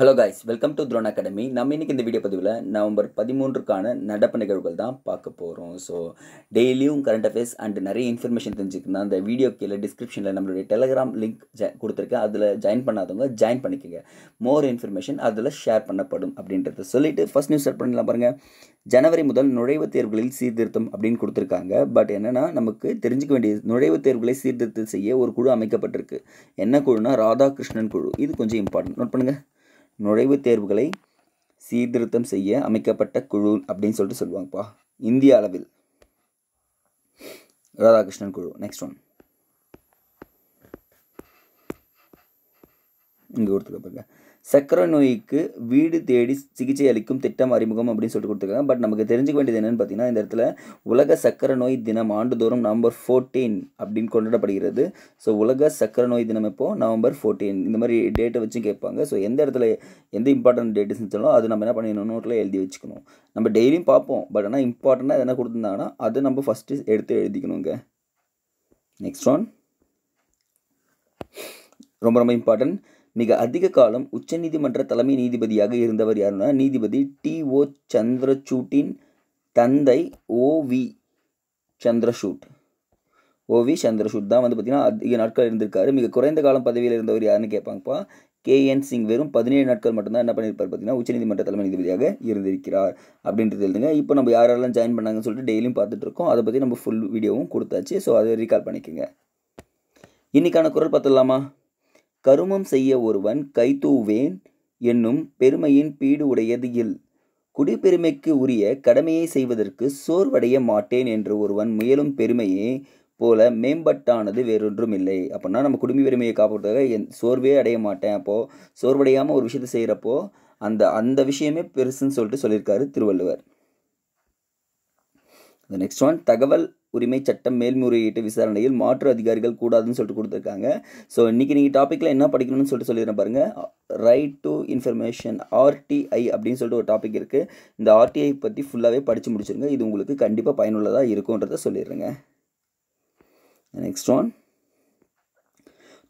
hello guys welcome to Throne Academy நம்ம இன்றைக்கி இந்த வீடியோ பதிவில் நவம்பர் பதிமூன்றுக்கான நடப்பு நிகழ்வுகள் தான் பார்க்க போகிறோம் ஸோ டெய்லியும் கரண்ட் அஃபேர்ஸ் அண்ட் நிறைய இன்ஃபர்மேஷன் தெரிஞ்சுக்கணும் அந்த வீடியோ கீழே டிஸ்கிரிப்ஷனில் நம்மளுடைய டெலகிராம் லிங்க் கொடுத்துருக்கேன் அதில் ஜாயின் பண்ணாதவங்க ஜாயின் பண்ணிக்கங்க மோர் இன்ஃபர்மேஷன் அதில் ஷேர் பண்ணப்படும் அப்படின்றத சொல்லிவிட்டு ஃபஸ்ட் நியூஸ் ஸ்டார்ட் பண்ணலாம் பாருங்கள் ஜனவரி முதல் நுழைவுத் தேர்வுகளில் சீர்திருத்தம் அப்படின்னு கொடுத்துருக்காங்க பட் என்னென்னா நமக்கு தெரிஞ்சுக்க வேண்டிய நுழைவுத் தேர்வுகளை சீர்திருத்தம் செய்ய ஒரு குழு அமைக்கப்பட்டிருக்கு என்ன குழுனா ராதாகிருஷ்ணன் குழு இது கொஞ்சம் இம்பார்ட்டன்ட் நோட் பண்ணுங்கள் நுழைவுத் தேர்வுகளை சீர்திருத்தம் செய்ய அமைக்கப்பட்ட குழு அப்படின்னு சொல்லிட்டு சொல்லுவாங்கப்பா இந்திய அளவில் ராதாகிருஷ்ணன் குழு நெக்ஸ்ட் ஒன் இங்கே கொடுத்துருக்க சர்க்கரை நோய்க்கு வீடு தேடி சிகிச்சை அளிக்கும் திட்டம் அறிமுகம் அப்படின்னு சொல்லிட்டு கொடுத்துருக்காங்க பட் நமக்கு தெரிஞ்சுக்க வேண்டியது என்னென்னு பார்த்தீங்கன்னா இந்த இடத்துல உலக சக்கரை நோய் தினம் ஆண்டுதோறும் நவம்பர் ஃபோர்டீன் அப்படின்னு கொண்டாடப்படுகிறது ஸோ உலக சர்க்கரை நோய் தினம் இப்போது நவம்பர் ஃபோர்டீன் இந்த மாதிரி டேட்டை வச்சும் கேட்பாங்க ஸோ எந்த இடத்துல எந்த இம்பார்ட்டன்ட் டேட்டு இருந்துச்சாலும் அது நம்ம என்ன பண்ணிக்கணும் நோட்டில் எழுதி வச்சுக்கணும் நம்ம டெய்லியும் பார்ப்போம் பட் ஆனால் இம்பார்ட்டண்ட்டாக எதனா கொடுத்துருந்தாங்கன்னா அதை நம்ம ஃபஸ்ட்டு எடுத்து எழுதிக்கணுங்க நெக்ஸ்ட் ஒன் ரொம்ப ரொம்ப இம்பார்ட்டன்ட் மிக அதிக காலம் உச்சநீதிமன்ற தலைமை நீதிபதியாக இருந்தவர் யாருன்னா நீதிபதி டி ஓ சந்திரசூட்டின் தந்தை ஓவி சந்திரசூட் ஓவி சந்திரசூட் தான் வந்து பார்த்தீங்கன்னா அதிக நாட்கள் இருந்திருக்காரு மிக குறைந்த காலம் பதவியில் இருந்தவர் யாருன்னு கேட்பாங்கப்பா கேஎன் சிங் வெறும் பதினேழு நாட்கள் மட்டும்தான் என்ன பண்ணியிருப்பார் பார்த்தீங்கன்னா உச்சநீதிமன்ற தலைமை நீதிபதியாக இருந்திருக்கிறார் அப்படின்றது எழுதுங்க இப்போ நம்ம யாரெல்லாம் ஜாயின் பண்ணாங்கன்னு சொல்லிட்டு டெய்லியும் பார்த்துட்டு இருக்கோம் அதை பற்றி நம்ம ஃபுல் வீடியோவும் கொடுத்தாச்சு ஸோ அதை ரீகால் பண்ணிக்கோங்க இன்றைக்கான குரல் பார்த்துடலாமா கருமம் செய்ய ஒருவன் கைதூவேன் என்னும் பெருமையின் பீடு உடையது இல் குடிப்பெருமைக்கு உரிய கடமையை செய்வதற்கு சோர்வடைய மாட்டேன் என்று ஒருவன் முயலும் பெருமையே போல மேம்பட்டானது வேறொன்றும் இல்லை அப்படின்னா நம்ம குடும்ப பெருமையை காப்பாற்றுறதுக்காக என் சோர்வே அடைய மாட்டேன் அப்போது சோர்வடையாமல் ஒரு விஷயத்தை செய்கிறப்போ அந்த அந்த விஷயமே பெருசுன்னு சொல்லிட்டு சொல்லியிருக்காரு திருவள்ளுவர் நெக்ஸ்ட் ஒன் தகவல் உரிமை சட்டம் மேல்முறையீட்டு விசாரணையில் மாற்று அதிகாரிகள் கூடாதுன்னு சொல்லிட்டு கொடுத்துருக்காங்க ஸோ இன்றைக்கி நீங்கள் டாப்பிக்கில் என்ன படிக்கணும்னு சொல்லிட்டு சொல்லிடுறேன் பாருங்கள் ரைட் டு இன்ஃபர்மேஷன் ஆர்டிஐ அப்படின்னு சொல்லிட்டு ஒரு டாபிக் இருக்குது இந்த ஆர்டிஐ பற்றி ஃபுல்லாகவே படித்து முடிச்சிருங்க இது உங்களுக்கு கண்டிப்பாக பயனுள்ளதாக இருக்கும்ன்றத சொல்லிடுறேங்க நெக்ஸ்ட் ஒன்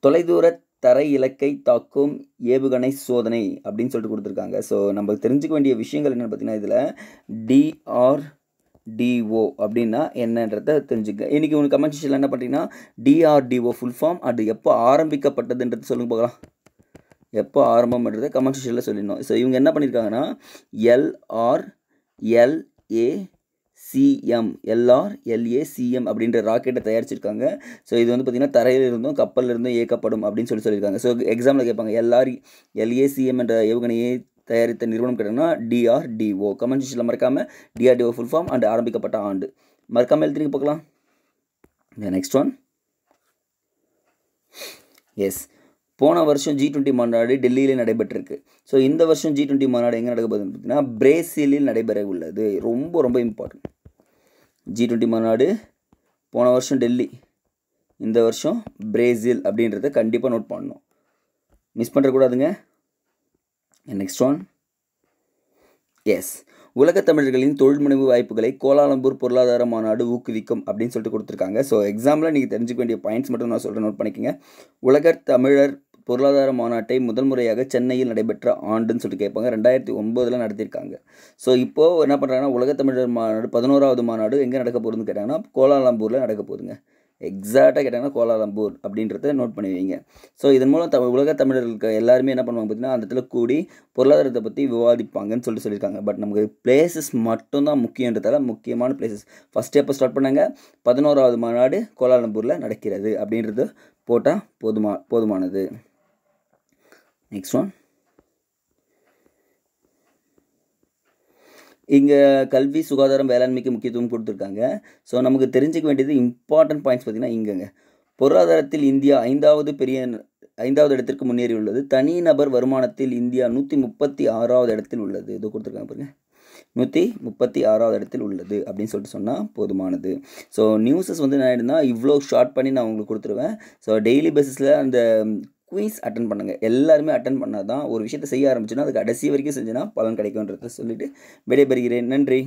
தொலைதூர தரை இலக்கை தாக்கும் ஏவுகணை சோதனை அப்படின்னு சொல்லிட்டு கொடுத்துருக்காங்க ஸோ நம்ம தெரிஞ்சுக்க வேண்டிய விஷயங்கள் என்னென்னு பார்த்தீங்கன்னா இதில் டிஆர் டிஓ அப்படின்னா என்னன்றத தெரிஞ்சுக்க இன்றைக்கி உங்களுக்கு கமெண்ட் செக்ஷனில் என்ன பண்ணுறீங்கன்னா டிஆர்டிஓ ஃபுல் ஃபார்ம் அது எப்போ ஆரம்பிக்கப்பட்டதுன்றது சொல்லுங்க பார்க்கலாம் எப்போ ஆரம்பம்ன்றதை கமெண்ட் செக்ஷனில் சொல்லிடணும் ஸோ இவங்க என்ன பண்ணியிருக்காங்கன்னா LR LA CM LR LACM அப்படின்ற ராக்கெட்டை தயாரிச்சிருக்காங்க ஸோ இது வந்து பார்த்திங்கன்னா தரையில் இருந்தும் கப்பலில் இருந்தும் இயக்கப்படும் அப்படின்னு சொல்லி சொல்லியிருக்காங்க ஸோ எக்ஸாமில் கேட்பாங்க எல்ஆர் எல்ஏசிஎம் என்ற ஏவுகணையை தயாரித்த நிறுவனம் கேட்டோம்னா டிஆர்டிஓ கமெண்ட் செக்ஷனில் மறக்காமல் டிஆர்டிஓ ஃபுல் ஃபார்ம் அண்ட் ஆரம்பிக்கப்பட்ட ஆண்டு மறக்காமல் எழுதிட்டு பார்க்கலாம் நெக்ஸ்ட் ஒன் எஸ் போன வருஷம் ஜி டுவெண்ட்டி மாநாடு டெல்லியில் நடைபெற்றிருக்கு ஸோ இந்த வருஷம் ஜி டுவெண்ட்டி மாநாடு எங்கே போகுதுன்னு பார்த்தீங்கன்னா பிரேசிலில் நடைபெற உள்ளது ரொம்ப ரொம்ப இம்பார்ட்டன்ட் ஜி டுவெண்ட்டி மாநாடு போன வருஷம் டெல்லி இந்த வருஷம் பிரேசில் அப்படின்றத கண்டிப்பாக நோட் பண்ணணும் மிஸ் பண்ணுறக்கூடாதுங்க நெக்ஸ்ட் ஒன் எஸ் உலக தமிழர்களின் தொழில் முனைவு வாய்ப்புகளை கோலாலம்பூர் பொருளாதார மாநாடு ஊக்குவிக்கும் அப்படின்னு சொல்லிட்டு கொடுத்துருக்காங்க ஸோ எக்ஸாம்பிளாக நீங்கள் தெரிஞ்சுக்க வேண்டிய பாயிண்ட்ஸ் மட்டும் நான் சொல்கிறேன் நோட் பண்ணிக்கோங்க உலகர் தமிழர் பொருளாதார மாநாட்டை முதல் முறையாக சென்னையில் நடைபெற்ற ஆண்டுன்னு சொல்லிட்டு கேட்பாங்க ரெண்டாயிரத்தி ஒம்போதில் நடத்தியிருக்காங்க ஸோ இப்போது என்ன பண்ணுறாங்கன்னா உலகத்தமிழர் மாநாடு பதினோராவது மாநாடு எங்கே நடக்க போகுதுன்னு கேட்டாங்கன்னா கோலாலம்பூரில் நடக்க போகுதுங்க எக்ஸாக்டாக கேட்டாங்கன்னா கோலாலம்பூர் அப்படின்றத நோட் பண்ணுவீங்க ஸோ இதன் மூலம் த உலக தமிழர்களுக்கு எல்லாருமே என்ன பண்ணுவாங்க பார்த்தீங்கன்னா அந்த இடத்துல கூடி பொருளாதாரத்தை பற்றி விவாதிப்பாங்கன்னு சொல்லிட்டு சொல்லியிருக்காங்க பட் நமக்கு பிளேசஸ் மட்டும்தான் முக்கியன்றதால முக்கியமான பிளேசஸ் ஃபஸ்ட் எப்போ ஸ்டார்ட் பண்ணாங்க பதினோராவது மாநாடு கோலாலம்பூரில் நடக்கிறது அப்படின்றது போட்டால் போதுமா போதுமானது நெக்ஸ்ட் ஒன் இங்கே கல்வி சுகாதாரம் வேளாண்மைக்கு முக்கியத்துவம் கொடுத்துருக்காங்க ஸோ நமக்கு தெரிஞ்சிக்க வேண்டியது இம்பார்ட்டன்ட் பாயிண்ட்ஸ் பார்த்திங்கன்னா இங்கேங்க பொருளாதாரத்தில் இந்தியா ஐந்தாவது பெரிய ஐந்தாவது இடத்திற்கு முன்னேறி உள்ளது தனிநபர் வருமானத்தில் இந்தியா நூற்றி முப்பத்தி ஆறாவது இடத்தில் உள்ளது இது கொடுத்துருக்காங்க பாருங்கள் நூற்றி முப்பத்தி ஆறாவது இடத்தில் உள்ளது அப்படின்னு சொல்லிட்டு சொன்னால் போதுமானது ஸோ நியூஸஸ் வந்து என்ன ஆகிடுனா இவ்வளோ ஷார்ட் பண்ணி நான் உங்களுக்கு கொடுத்துருவேன் ஸோ டெய்லி பேசிஸில் அந்த குயின்ஸ் அட்டன் பண்ணுங்கள் எல்லாருமே அட்டன் பண்ணால் தான் ஒரு விஷயத்தை செய்ய ஆரம்பிச்சுன்னா அதுக்கு கடைசி வரைக்கும் செஞ்சுன்னா பலன் கிடைக்கும்ன்றத சொல்லிவிட்டு விடைபெறுகிறேன் நன்றி